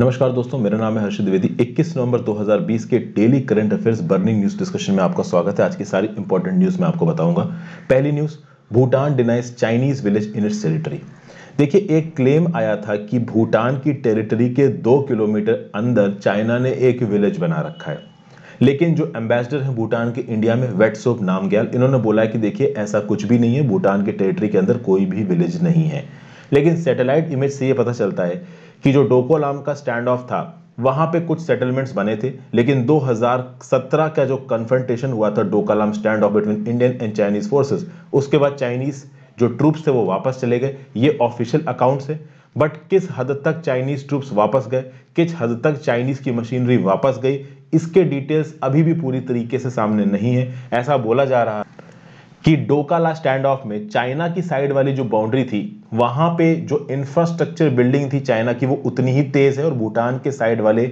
नमस्कार दोस्तों मेरा नाम है हर्ष द्विवेदी 21 नवंबर 2020 के daily current affairs burning news discussion में आपका स्वागत है आज की सारी इंपॉर्टेंट न्यूज मैं आपको बताऊंगा पहली news Bhutan denies Chinese village in its territory देखिए एक क्लेम आया था कि भूटान की टेरिटरी के दो किलोमीटर अंदर चाइना ने एक विलेज बना रखा है लेकिन जो एम्बेसडर हैं भूटान के इंडिया में वेटसोप नामग्याल इन्होंने बोला कि देखिए ऐसा कुछ भी नहीं है भूटान के टेरिटरी के अंदर कोई भी विलेज नहीं है लेकिन सैटेलाइट इमेज से ये पता चलता है कि जो डोकोलाम का स्टैंड ऑफ था वहां पे कुछ सेटलमेंट्स बने थे लेकिन 2017 का जो कन्फ्रंटेशन हुआ था Doklam stand off between Indian and Chinese forces उसके बाद चाइनीज जो ट्रूप्स थे वो वापस चले गए ये ऑफिशियल अकाउंट्स है बट किस हद तक चाइनीज ट्रूप्स वापस गए किस हद तक चाइनीज की मशीनरी वापस गई इसके डिटेल्स अभी भी पूरी तरीके से सामने नहीं है ऐसा बोला जा रहा है कि डोकाला स्टैंड ऑफ में चाइना की साइड वाली जो बाउंड्री थी वहां पे जो इंफ्रास्ट्रक्चर बिल्डिंग थी चाइना की वो उतनी ही तेज है और भूटान के साइड वाले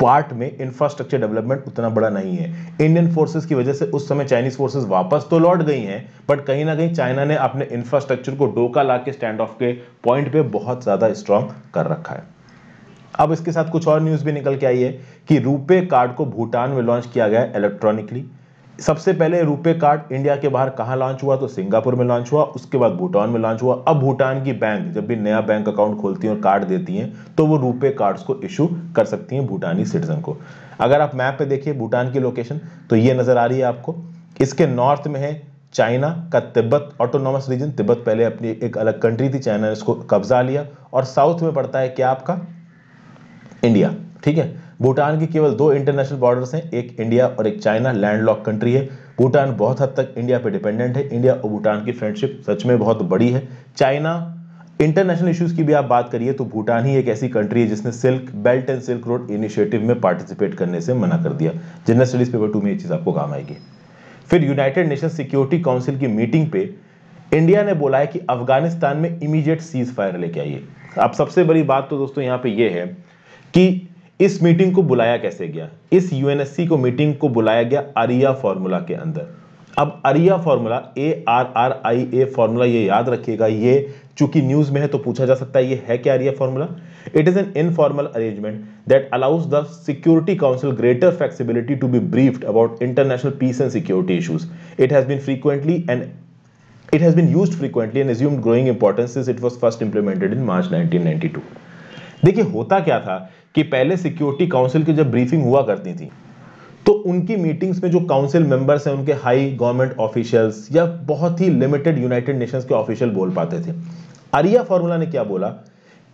पार्ट में इंफ्रास्ट्रक्चर डेवलपमेंट उतना बड़ा नहीं है इंडियन फोर्सेस की वजह से उस समय चाइनीज फोर्सेस वापस तो लौट गई हैं बट कहीं ना कहीं चाइना ने अपने इंफ्रास्ट्रक्चर को डोका ला के स्टैंड ऑफ के पॉइंट पे बहुत ज्यादा स्ट्रांग कर रखा है अब इसके साथ कुछ और न्यूज भी निकल के आई है कि रूपे कार्ड को भूटान में लॉन्च किया गया इलेक्ट्रॉनिकली सबसे पहले रुपे कार्ड इंडिया के बाहर कहाँ लॉन्च हुआ तो सिंगापुर में लॉन्च हुआ उसके बाद भूटान में लॉन्च हुआ अब भूटान की बैंक जब भी नया बैंक अकाउंट खोलती है और कार्ड देती हैं तो वो रुपे कार्ड्स को इशू कर सकती हैं भूटानी सिटीजन को अगर आप मैप पे देखिए भूटान की लोकेशन तो ये नज़र आ रही है आपको इसके नॉर्थ में है चाइना का तिब्बत ऑटोनॉमस रीजन तिब्बत पहले अपनी एक अलग कंट्री थी चाइना ने इसको कब्जा लिया और साउथ में पड़ता है क्या आपका इंडिया ठीक है भूटान की केवल दो इंटरनेशनल बॉर्डर्स हैं एक इंडिया और एक चाइना लैंडलॉक कंट्री है भूटान बहुत हद तक इंडिया पे डिपेंडेंट है इंडिया और भूटान की फ्रेंडशिप सच में बहुत बड़ी है चाइना इंटरनेशनल इश्यूज की भी आप बात करिए तो भूटान ही एक ऐसी कंट्री है जिसने silk belt and silk road initiative में पार्टिसिपेट करने से मना कर दिया जनरल स्टडीज पेपर टू में ये चीज़ आपको काम आएगी फिर यूनाइटेड नेशन सिक्योरिटी काउंसिल की मीटिंग पे इंडिया ने बोला है कि अफगानिस्तान में इमीडिएट सीज फायर लेके आइए अब सबसे बड़ी बात तो दोस्तों यहाँ पे ये है कि इस मीटिंग को बुलाया कैसे गया इस यूएनएससी को मीटिंग को बुलाया गया अरिया फॉर्मूला के अंदर अब Arria formula A R R I A formula ये याद रखिएगा ये चूंकि न्यूज में है तो पूछा जा सकता है ये है क्या Arria formula it is an informal arrangement that allows the Security Council greater flexibility to be briefed about international peace and security issues it has been frequently and it has been used frequently and assumed growing importance since it was first implemented in March 1992. देखिए होता क्या था कि पहले security Council की जब briefing हुआ करती थी तो उनकी मीटिंग्स में जो काउंसिल मेंबर्स हैं उनके हाई गवर्नमेंट ऑफिशियल्स या बहुत ही लिमिटेड यूनाइटेड नेशंस के ऑफिशियल बोल पाते थे अरिया फॉर्मूला ने क्या बोला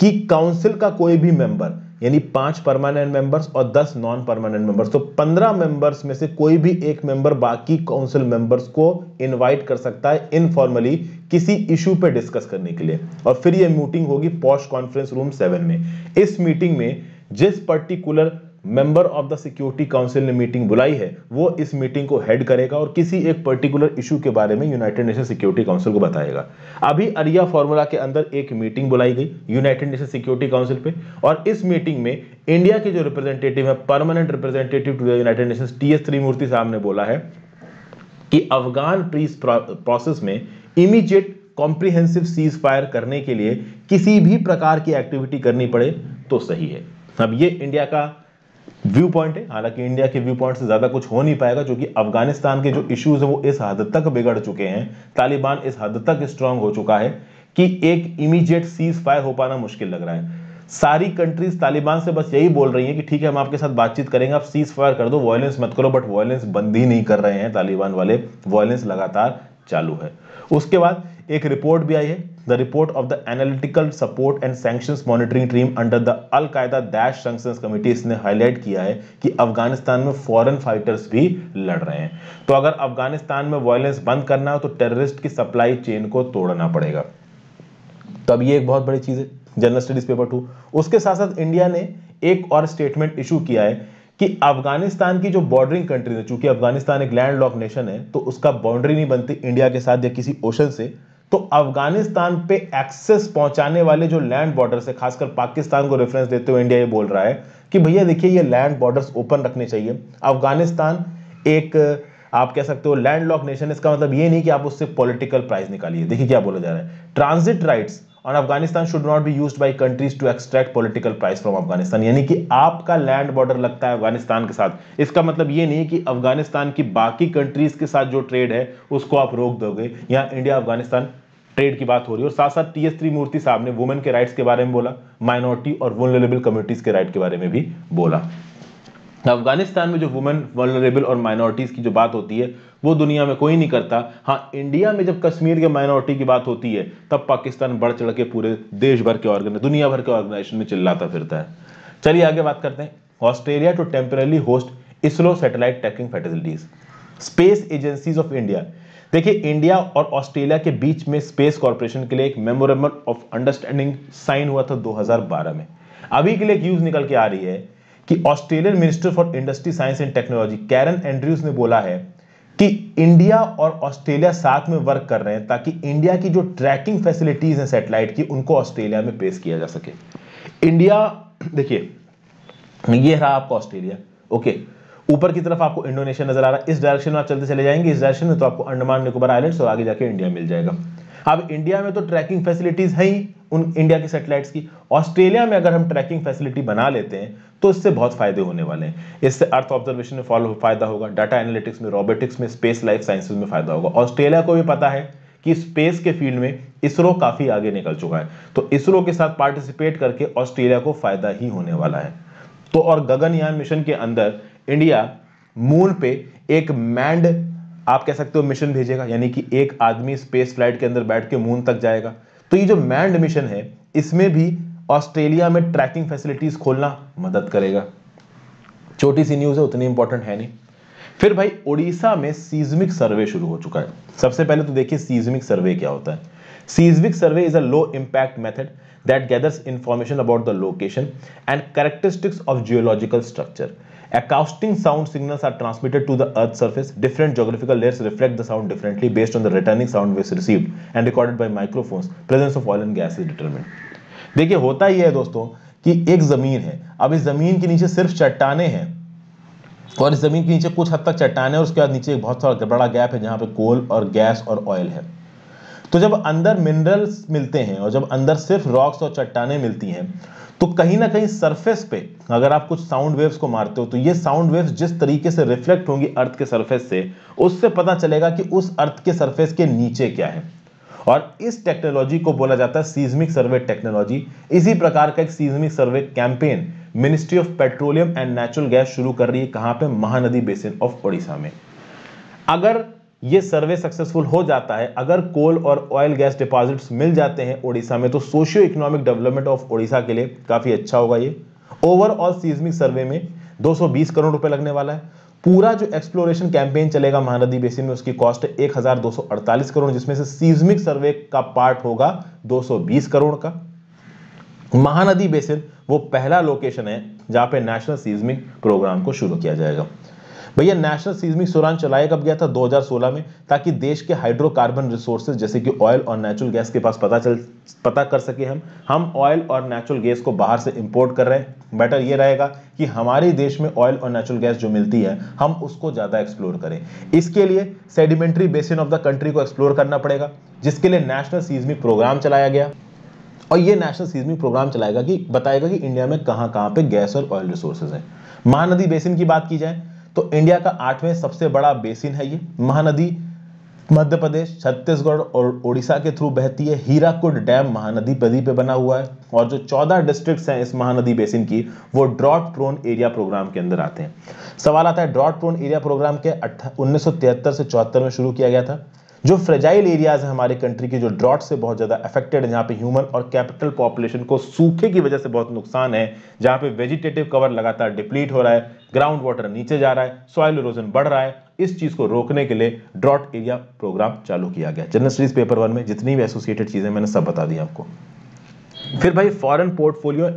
कि काउंसिल का कोई भी मेंबर यानी पांच परमानेंट मेंबर्स और दस नॉन परमानेंट मेंबर्स तो पंद्रह मेंबर्स में से कोई भी एक मेंबर बाकी काउंसिल मेंबर्स को इनवाइट कर सकता है इनफॉर्मली किसी इशू पे डिस्कस करने के लिए और फिर यह मीटिंग होगी पॉस्ट कॉन्फ्रेंस रूम सेवन में इस मीटिंग में जिस particular member of the Security Council ने मीटिंग बुलाई है वो इस मीटिंग को हेड करेगा और किसी एक पर्टिकुलर इशू के बारे में यूनाइटेड नेशन सिक्योरिटी काउंसिल को बताएगा अभी अरिया फॉर्मूला के अंदर एक मीटिंग बुलाई गई यूनाइटेड नेशन सिक्योरिटी काउंसिल पे और इस मीटिंग में इंडिया के जो रिप्रेजेंटेटिव है permanent representative to United Nation T S Tirumurti साहब ने बोला है कि अफगान पीस प्रोसेस में इमीजिएट कॉम्प्रिहेंसिव सीज फायर करने के लिए किसी भी प्रकार की एक्टिविटी करनी पड़े तो सही है अब ये इंडिया का व्यू पॉइंट है हालांकि इंडिया के व्यू पॉइंट से ज़्यादा कुछ हो नहीं पाएगा क्योंकि अफगानिस्तान के जो इश्यूज है वो इस हद तक बिगड़ चुके हैं तालिबान इस हद तक स्ट्रांग हो चुका है कि एक इमीडिएट सीज फायर हो पाना मुश्किल लग रहा है सारी कंट्रीज तालिबान से बस यही बोल रही हैं कि ठीक है हम आपके साथ बातचीत करेंगे आप सीज फायर कर दो वायलेंस मत करो बट वायलेंस बंद ही नहीं कर रहे हैं तालिबान वाले वायलेंस लगातार चालू है उसके बाद एक रिपोर्ट भी आई है the report of the Analytical Support and Sanctions Monitoring Team under the Al Qaeda Dash Sanctions Committee isne highlight kiya है ki afghanistan mein foreign fighters bhi lad rahe hain तो अगर afghanistan mein violence band karna हो to terrorist ki supply chain ko तोड़ना पड़ेगा तो अब ek एक बहुत बड़ी चीज़ है जनरल स्टडीज पेपर टू उसके साथ साथ इंडिया ने एक और स्टेटमेंट इशू किया है कि अफगानिस्तान की जो बॉर्डरिंग कंट्रीज है चूंकि अफगानिस्तान एक लैंड लॉक नेशन है तो उसका बाउंड्री नहीं बनती इंडिया के साथ या किसी ओशन से तो अफगानिस्तान पे एक्सेस पहुंचाने वाले जो लैंड बॉर्डर है खासकर पाकिस्तान को रेफरेंस देते हुए इंडिया ये बोल रहा है कि भैया देखिए ये लैंड बॉर्डर्स ओपन रखने चाहिए अफगानिस्तान एक आप कह सकते हो लैंड लॉक नेशन इसका मतलब ये नहीं कि आप उससे पॉलिटिकल प्राइस निकालिए देखिए क्या बोला जा रहा है ट्रांजिट राइट्स और Afghanistan should not be used by countries to extract political price from Afghanistan यानी कि आपका लैंड बॉर्डर लगता है अफगानिस्तान के साथ इसका मतलब ये नहीं कि अफगानिस्तान की बाकी कंट्रीज के साथ जो ट्रेड है उसको आप रोक दोगे यहाँ इंडिया अफगानिस्तान ट्रेड की बात हो रही है और साथ साथ टी एस त्रिमूर्ति साहब ने वुमेन के राइट्स के बारे में बोला माइनॉरिटी और वनरेबल कम्युनिटीज के राइट के बारे में भी बोला अफगानिस्तान में जो वुमेन वनरेबल और माइनॉरिटीज की जो बात होती है वो दुनिया में कोई नहीं करता हाँ इंडिया में जब कश्मीर के माइनॉरिटी की बात होती है तब पाकिस्तान बढ़ चढ़ के पूरे देश भर के ऑर्गेनाइज दुनिया भर के ऑर्गेनाइजेशन में चिल्लाता फिरता है चलिए आगे बात करते हैं Australia to temporarily host ISRO satellite tracking facilities space agencies of India देखिए इंडिया और ऑस्ट्रेलिया के बीच में स्पेस कॉरपोरेशन के लिए एक मेमोरेबल ऑफ अंडरस्टैंडिंग साइन हुआ था 2012 में अभी के लिए एक यूज निकल के आ रही है कि Australian minister for industry science and technology Karen Andrews ने बोला है कि इंडिया और ऑस्ट्रेलिया साथ में वर्क कर रहे हैं ताकि इंडिया की जो ट्रैकिंग फैसिलिटीज हैं सैटेलाइट की उनको ऑस्ट्रेलिया में पेश किया जा सके इंडिया देखिए ये रहा आपका ऑस्ट्रेलिया ओके ऊपर की तरफ आपको इंडोनेशिया नजर आ रहा है इस डायरेक्शन में आप चलते चले जाएंगे इस डायरेक्शन में तो आपको अंडमान निकोबार आइलैंड और आगे जाके इंडिया मिल जाएगा अब इंडिया में तो ट्रैकिंग फैसिलिटीज है ही उन इंडिया की सैटेलाइट्स की ऑस्ट्रेलिया में अगर हम ट्रैकिंग फैसिलिटी बना लेते हैं तो इससे बहुत फायदे होने वाले हैं इससे अर्थ ऑब्जर्वेशन में फॉलो फायदा होगा डाटा एनालिटिक्स में रोबोटिक्स में स्पेस लाइफ साइंसेज में फायदा होगा ऑस्ट्रेलिया को भी पता है कि स्पेस के फील्ड में इसरो काफी आगे निकल चुका है तो इसरो के साथ पार्टिसिपेट करके ऑस्ट्रेलिया को फायदा ही होने वाला है तो और गगनयान मिशन के अंदर इंडिया मून पे एक मैंड आप कह सकते हो मिशन भेजेगा यानी कि एक आदमी स्पेस फ्लाइट के अंदर बैठ के मून तक जाएगा तो ये जो मैंड मिशन है इसमें भी ऑस्ट्रेलिया में ट्रैकिंग फैसिलिटीज खोलना मदद करेगा छोटी सी न्यूज है उतनी इंपॉर्टेंट है नहीं फिर भाई ओडिशा में सीजमिक सर्वे शुरू हो चुका है सबसे पहले तो देखिए सीजमिक सर्वे क्या होता है seismic survey is a low impact method that gathers information about the location and characteristics of geological structure acoustic sound signals are transmitted to the earth surface different geographical layers reflect the sound differently based on the returning sound received and recorded by microphones presence of oil and gas is determined देखिए होता ही है दोस्तों कि एक ज़मीन है अब इस ज़मीन के नीचे सिर्फ चट्टाने हैं और इस ज़मीन के नीचे कुछ हद तक चट्टाने और उसके बाद नीचे एक बहुत थोड़ा बड़ा गैप है जहां पे कोल और गैस और ऑयल है तो जब अंदर मिनरल्स मिलते हैं और जब अंदर सिर्फ रॉक्स और चट्टाने मिलती हैं तो कहीं ना कहीं सरफेस पे अगर आप कुछ साउंड वेव्स को मारते हो तो ये साउंड वेव्स जिस तरीके से रिफ्लेक्ट होंगी अर्थ के सरफेस से उससे पता चलेगा कि उस अर्थ के सरफेस के नीचे क्या है और इस टेक्नोलॉजी को बोला जाता है सीजमिक सर्वे टेक्नोलॉजी इसी प्रकार का एक seismic survey campaign ministry of petroleum and natural gas शुरू कर रही है कहां पे महानदी बेसिन ऑफ ओडिशा में अगर ये सर्वे सक्सेसफुल हो जाता है अगर कोल और ऑयल गैस डिपॉजिट्स मिल जाते हैं ओडिशा में तो socio economic development of Odisha के लिए काफ़ी अच्छा होगा ये ओवरऑल सीजमिक सर्वे में 220 करोड़ रुपए लगने वाला है पूरा जो एक्सप्लोरेशन कैंपेन चलेगा महानदी बेसिन में उसकी कॉस्ट सौ अड़तालीस करोड़ जिसमें से सीज्मिक सर्वे का पार्ट होगा 220 करोड़ का महानदी बेसिन वो पहला लोकेशन है जहां पे नेशनल सीज्मिक प्रोग्राम को शुरू किया जाएगा भैया नेशनल सीजमिक सुरान चलाया कब गया था 2016 में ताकि देश के हाइड्रोकार्बन रिसोर्सेज जैसे कि ऑयल और नेचुरल गैस के पास पता चल पता कर सके हम हम ऑयल और नेचुरल गैस को बाहर से इंपोर्ट कर रहे हैं बेटर ये रहेगा कि हमारे देश में ऑयल और नेचुरल गैस जो मिलती है हम उसको ज़्यादा एक्सप्लोर करें इसके लिए sedimentary basin of the country को एक्सप्लोर करना पड़ेगा जिसके लिए नेशनल सीजमिक प्रोग्राम चलाया गया और ये नेशनल सीजमिक प्रोग्राम चलाएगा कि बताएगा कि इंडिया में कहाँ कहाँ पे गैस और ऑयल रिसोर्सेज हैं महानदी बेसिन की बात की जाए तो इंडिया का आठवें सबसे बड़ा बेसिन है ये महानदी मध्य प्रदेश छत्तीसगढ़ और उड़ीसा के थ्रू बहती है हीराकुड डैम महानदी नदी पे बना हुआ है और जो 14 डिस्ट्रिक्ट्स हैं इस महानदी बेसिन की वो ड्रॉट प्रोन एरिया प्रोग्राम के अंदर आते हैं सवाल आता है ड्रॉट प्रोन एरिया प्रोग्राम के उन्नीस से चौहत्तर में शुरू किया गया था जो फ्रेजाइल एरियाज है हमारे कंट्री के जो ड्रॉट से बहुत ज़्यादा अफेक्टेड है जहाँ पे ह्यूमन और कैपिटल पॉपुलेशन को सूखे की वजह से बहुत नुकसान है जहाँ पे वेजिटेटिव कवर लगातार डिप्लीट हो रहा है ग्राउंड वाटर नीचे जा रहा है सॉइल इरोजन बढ़ रहा है इस चीज को रोकने के लिए ड्रॉट एरिया प्रोग्राम चालू किया गया जनरल स्टडीज पेपर वन में जितनी भी एसोसिएटेड चीजें मैंने सब बता दी आपको फिर भाई foreign portfolio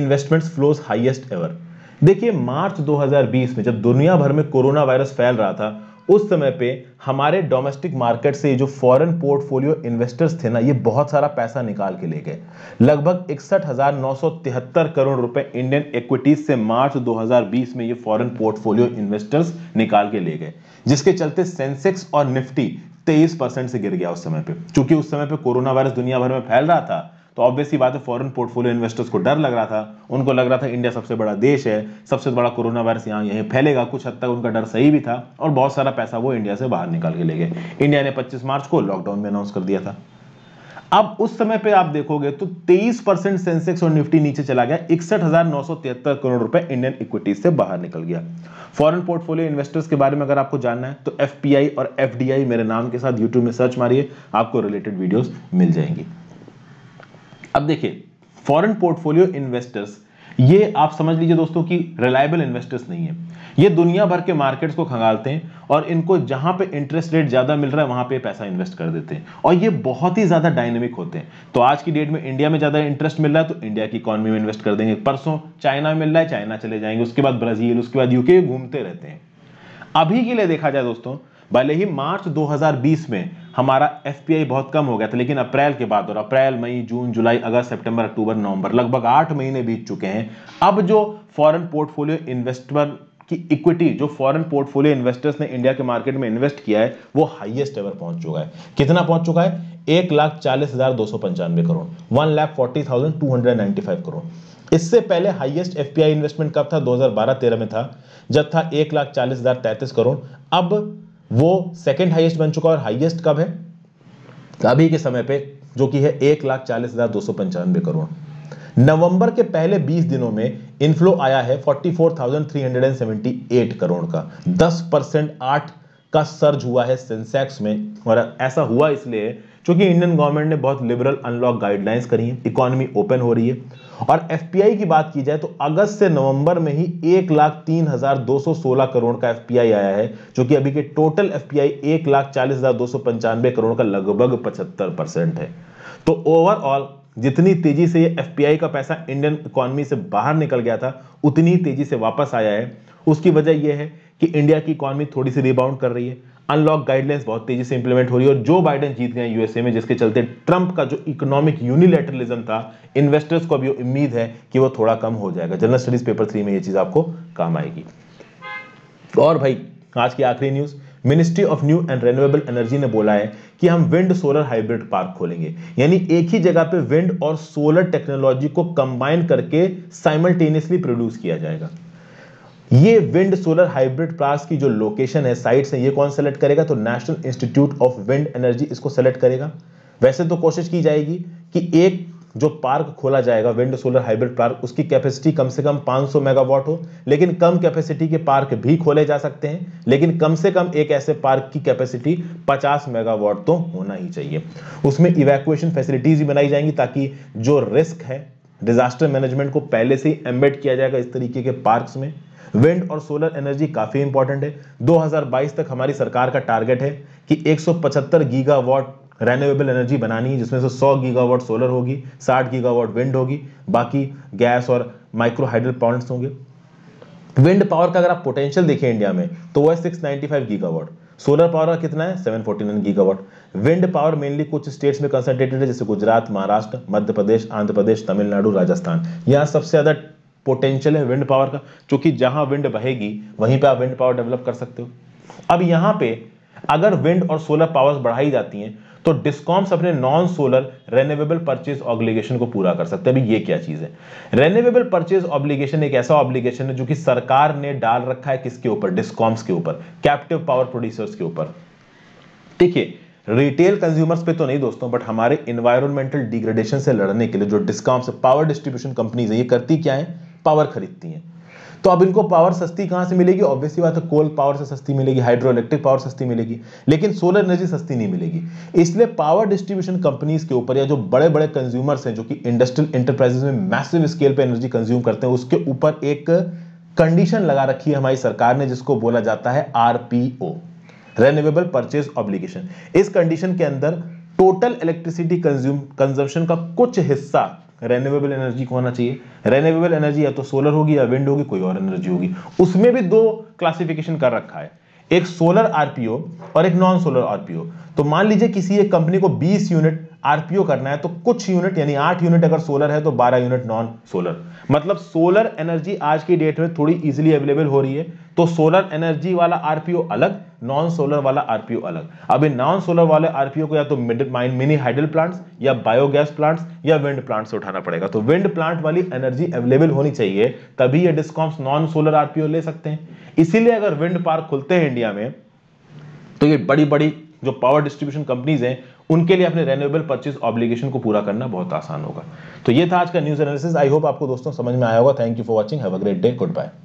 investment flows highest ever देखिए मार्च 2020 में जब दुनिया भर में कोरोना वायरस फैल रहा था उस समय पे हमारे डोमेस्टिक मार्केट से जो फॉरेन पोर्टफोलियो इन्वेस्टर्स थे ना ये बहुत सारा पैसा निकाल के ले गए लगभग इकसठ करोड़ रुपए इंडियन इक्विटीज से मार्च 2020 में ये फॉरेन पोर्टफोलियो इन्वेस्टर्स निकाल के ले गए जिसके चलते सेंसेक्स और निफ्टी तेईस परसेंट से गिर गया उस समय पे क्योंकि उस समय पे कोरोना वायरस दुनिया भर में फैल रहा था तो ऑब्वियसली बात है फॉरेन पोर्टफोलियो इन्वेस्टर्स को डर लग रहा था उनको लग रहा था इंडिया सबसे बड़ा देश है सबसे बड़ा कोरोना वायरस यहाँ यहीं फैलेगा कुछ हद तक उनका डर सही भी था और बहुत सारा पैसा वो इंडिया से बाहर निकाल के ले गए इंडिया ने पच्चीस मार्च को लॉकडाउन में अनाउंस कर दिया था अब उस समय पे आप देखोगे तो 23 परसेंट सेंसेक्स और निफ्टी नीचे चला गया इकसठ करोड़ रुपए इंडियन इक्विटीज से बाहर निकल गया फॉरेन पोर्टफोलियो इन्वेस्टर्स के बारे में अगर आपको जानना है तो एफ और एफ मेरे नाम के साथ यूट्यूब में सर्च मारिए आपको रिलेटेड वीडियोस मिल जाएंगी अब देखिए फॉरेन पोर्टफोलियो इन्वेस्टर्स ये आप समझ लीजिए दोस्तों कि रिलायबल इन्वेस्टर्स नहीं है ये दुनिया भर के मार्केट्स को खंगालते हैं और इनको जहां पे इंटरेस्ट रेट ज्यादा मिल रहा है वहां पे पैसा इन्वेस्ट कर देते हैं और ये बहुत ही ज्यादा डायनेमिक होते हैं तो आज की डेट में इंडिया में ज्यादा इंटरेस्ट मिल रहा है तो इंडिया की इकॉनमी में इन्वेस्ट कर देंगे परसों चाइना मिल रहा है चाइना चले जाएंगे उसके बाद ब्राजील उसके बाद यूके घूमते रहते हैं अभी के लिए देखा जाए दोस्तों भले ही मार्च 2020 में हमारा एफ बहुत कम हो गया था लेकिन अप्रैल के बाद और अप्रैल मई जून जुलाई अगस्त सितंबर अक्टूबर नवंबर लगभग आठ महीने बीत चुके हैं अब जो फॉरेन पोर्टफोलियो इन्वेस्टर की इक्विटी जो फॉरेन पोर्टफोलियो इन्वेस्टर्स ने इंडिया के मार्केट में इन्वेस्ट किया है वो हाइएस्ट एवर पहुंच चुका है कितना पहुंच चुका है एक लाख चालीस हजार दो सौ पंचानवे crore one lakh forty thousand two hundred ninety five crore इससे पहले हाईएस्ट एफपीआई इन्वेस्टमेंट कब था 2012-13 में था जब था एक लाख चालीस हजार तैतीस करोड़ अब वो सेकेंड हाइएस्ट बन चुका और हाइएस्ट कब है अभी के समय पे जो कि है एक लाख चालीस हजार दो सौ पंचानवे करोड़ नवंबर के पहले 20 दिनों में इनफ्लो आया है 44,378 करोड़ का 10 परसेंट आठ का सर्ज हुआ है सेंसेक्स में और ऐसा हुआ इसलिए क्योंकि इंडियन गवर्नमेंट ने बहुत लिबरल अनलॉक गाइडलाइंस करी है इकोनॉमी ओपन हो रही है और एफ की बात की जाए तो अगस्त से नवंबर में ही एक लाख तीन हजार दो सौ सोलह करोड़ का एफ आया है जो कि अभी के टोटल एफ पी आई एक लाख चालीस हजार दो सौ पंचानवे करोड़ का लगभग पचहत्तर परसेंट है तो ओवरऑल जितनी तेजी से ये एफ का पैसा इंडियन इकोनॉमी से बाहर निकल गया था उतनी तेजी से वापस आया है उसकी वजह यह है कि इंडिया की इकॉनमी थोड़ी सी रिबाउंड कर रही है अनलॉक गाइडलाइंस बहुत तेजी से इंप्लीमेंट हो रही है और जो बाइडन जीत गए यूएसए में जिसके चलते ट्रंप का जो इकोनॉमिक यूनिलेटरलिज्म था इन्वेस्टर्स को भी उम्मीद है कि वो थोड़ा कम हो जाएगा जनरल स्टडीज पेपर थ्री में ये चीज़ आपको काम आएगी और भाई आज की आखिरी news ministry of new and renewable energy ने बोला है कि हम विंड सोलर हाइब्रिड पार्क खोलेंगे यानी एक ही जगह पे विंड और सोलर टेक्नोलॉजी को कंबाइन करके साइमल्टेनियसली प्रोड्यूस किया जाएगा ये विंड सोलर हाइब्रिड प्लांट्स की जो लोकेशन है साइट्स है ये कौन सेलेक्ट करेगा तो national institute of wind energy इसको सेलेक्ट करेगा वैसे तो कोशिश की जाएगी कि एक जो पार्क खोला जाएगा विंड सोलर हाइब्रिड पार्क उसकी कैपेसिटी कम से कम 500 मेगावाट हो लेकिन कम कैपेसिटी के पार्क भी खोले जा सकते हैं लेकिन कम से कम एक ऐसे पार्क की कैपेसिटी 50 मेगावाट तो होना ही चाहिए उसमें इवैक्यूएशन फैसिलिटीज भी बनाई जाएंगी ताकि जो रिस्क है डिजास्टर मैनेजमेंट को पहले से ही एम्बेड किया जाएगा इस तरीके के पार्क में विंड और सोलर एनर्जी काफ़ी इंपॉर्टेंट है 2022 तक हमारी सरकार का टारगेट है कि 175 गीगावाट रेन्यूएबल एनर्जी बनानी है जिसमें से 100 गीगावाट सोलर होगी 60 गीगावाट विंड होगी बाकी गैस और माइक्रो हाइड्रल प्लांट्स होंगे विंड पावर का अगर आप पोटेंशियल देखें इंडिया में तो वह six ninety five gigawatt solar power का कितना है 749 गीगावाट विंड पावर मेनली कुछ स्टेट्स में कंसंट्रेटेड है जैसे गुजरात महाराष्ट्र मध्य प्रदेश आंध्र प्रदेश तमिलनाडु राजस्थान यहाँ सबसे ज्यादा पोटेंशियल है विंड पावर का क्योंकि जहां विंड बहेगी वहीं पे आप विंड पावर डेवलप कर सकते हो अब यहां पे अगर विंड और सोलर पावर्स बढ़ाई जाती हैं तो डिस्कॉम्स अपने non solar renewable purchase obligation को पूरा कर सकते हैं अभी ये क्या चीज है रेन्यूएबल परचेज ऑब्लिगेशन एक ऐसा ऑब्लिगेशन है जो कि सरकार ने डाल रखा है किसके ऊपर डिस्कॉम्स के ऊपर कैप्टिव पावर प्रोड्यूसर्स के ऊपर ठीक है रिटेल कंज्यूमर्स पे तो नहीं दोस्तों बट हमारे इन्वायरमेंटल डिग्रेडेशन से लड़ने के लिए जो डिस्काउंट पावर डिस्ट्रीब्यूशन कंपनीज है ये करती क्या है पावर खरीदती हैं तो अब इनको पावर सस्ती कहां से मिलेगी ऑब्वियसली बात है कोल पावर से सस्ती मिलेगी हाइड्रो इलेक्ट्रिक पावर सस्ती मिलेगी लेकिन सोलर एनर्जी सस्ती नहीं मिलेगी इसलिए पावर डिस्ट्रीब्यूशन कंपनीज के ऊपर या जो बड़े बड़े कंज्यूमर्स हैं जो कि इंडस्ट्रियल इंटरप्राइजेस में मैसिव स्केल पर एनर्जी कंज्यूम करते हैं उसके ऊपर एक कंडीशन लगा रखी है हमारी सरकार ने जिसको बोला जाता है आरपीओ रेन्यूएबल परचेज ऑब्लिगेशन इस कंडीशन के अंदर टोटल इलेक्ट्रिसिटी कंज्यूम कंजम्पशन का कुछ हिस्सा रेन्यूएबल एनर्जी को आना चाहिए रेन्यूएबल एनर्जी या तो सोलर होगी या विंड होगी कोई और एनर्जी होगी उसमें भी दो क्लासिफिकेशन कर रखा है एक सोलर आरपीओ और एक नॉन सोलर आरपीओ तो मान लीजिए किसी एक कंपनी को 20 यूनिट आरपीओ करना है तो कुछ यूनिट यानी आठ यूनिट अगर सोलर है तो बारह यूनिट नॉन सोलर मतलब सोलर एनर्जी आज की डेट में थोड़ी इजिली अवेलेबल हो रही है तो सोलर एनर्जी वाला आरपीओ अलग नॉन सोलर वाला आरपीओ अलग अब इन नॉन सोलर वाले आरपीओ को या तो माइन मिनी हाइड्रल प्लांट्स या बायोगैस प्लांट्स या विंड प्लांट से उठाना पड़ेगा तो विंड प्लांट वाली एनर्जी अवेलेबल होनी चाहिए तभी ये डिस्कॉम्स नॉन सोलर आरपीओ ले सकते हैं इसीलिए अगर विंड पार्क खुलते हैं इंडिया में तो ये बड़ी बड़ी जो पावर डिस्ट्रीब्यूशन कंपनीज हैं उनके लिए अपने रेन्यूएबल परचेज ऑब्लिगेशन को पूरा करना बहुत आसान होगा तो ये था आज का न्यूज एनालिसिस आई होप आपको दोस्तों समझ में आया होगा thank you for watching have a great day good bye